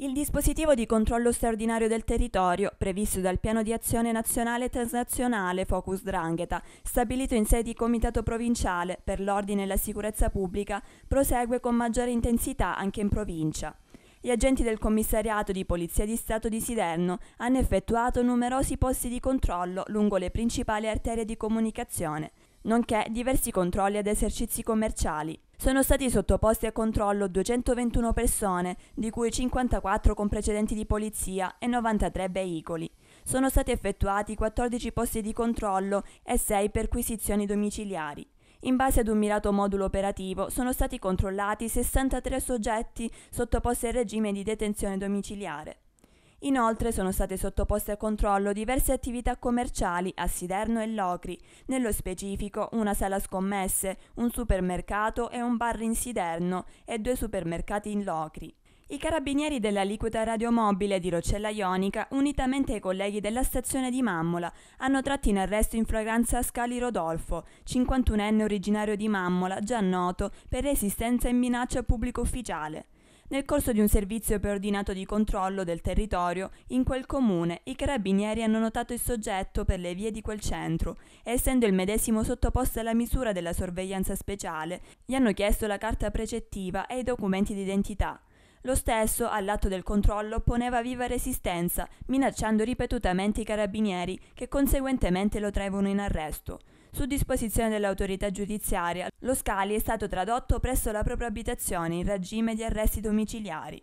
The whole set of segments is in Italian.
Il dispositivo di controllo straordinario del territorio, previsto dal Piano di Azione Nazionale e Transnazionale Focus Drangheta, stabilito in sede di Comitato Provinciale per l'Ordine e la Sicurezza Pubblica, prosegue con maggiore intensità anche in provincia. Gli agenti del Commissariato di Polizia di Stato di Siderno hanno effettuato numerosi posti di controllo lungo le principali arterie di comunicazione, nonché diversi controlli ad esercizi commerciali. Sono stati sottoposti a controllo 221 persone, di cui 54 con precedenti di polizia e 93 veicoli. Sono stati effettuati 14 posti di controllo e 6 perquisizioni domiciliari. In base ad un mirato modulo operativo sono stati controllati 63 soggetti sottoposti al regime di detenzione domiciliare. Inoltre sono state sottoposte a controllo diverse attività commerciali a Siderno e Locri, nello specifico una sala scommesse, un supermercato e un bar in Siderno e due supermercati in Locri. I carabinieri dell'aliquota radiomobile di Roccella Ionica, unitamente ai colleghi della stazione di Mammola, hanno tratto in arresto in fragranza Scali Rodolfo, 51enne originario di Mammola, già noto per resistenza in minaccia a pubblico ufficiale. Nel corso di un servizio preordinato di controllo del territorio, in quel comune, i carabinieri hanno notato il soggetto per le vie di quel centro e essendo il medesimo sottoposto alla misura della sorveglianza speciale, gli hanno chiesto la carta precettiva e i documenti d'identità. Lo stesso, all'atto del controllo, poneva viva resistenza, minacciando ripetutamente i carabinieri, che conseguentemente lo traevano in arresto. Su disposizione dell'autorità giudiziaria, lo Scali è stato tradotto presso la propria abitazione in regime di arresti domiciliari,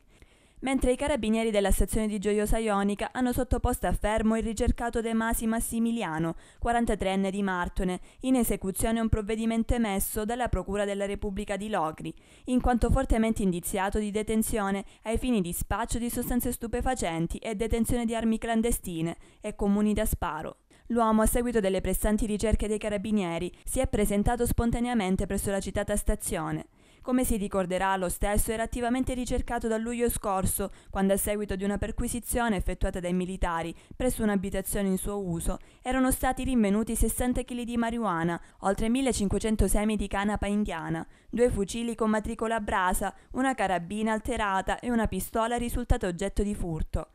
mentre i carabinieri della stazione di Gioiosa Ionica hanno sottoposto a fermo il ricercato De Masi Massimiliano, 43enne di Martone, in esecuzione a un provvedimento emesso dalla Procura della Repubblica di Locri, in quanto fortemente indiziato di detenzione ai fini di spaccio di sostanze stupefacenti e detenzione di armi clandestine e comuni da sparo. L'uomo, a seguito delle pressanti ricerche dei carabinieri, si è presentato spontaneamente presso la citata stazione. Come si ricorderà, lo stesso era attivamente ricercato dal luglio scorso, quando a seguito di una perquisizione effettuata dai militari presso un'abitazione in suo uso, erano stati rinvenuti 60 kg di marijuana, oltre 1500 semi di canapa indiana, due fucili con matricola brasa, una carabina alterata e una pistola risultata oggetto di furto.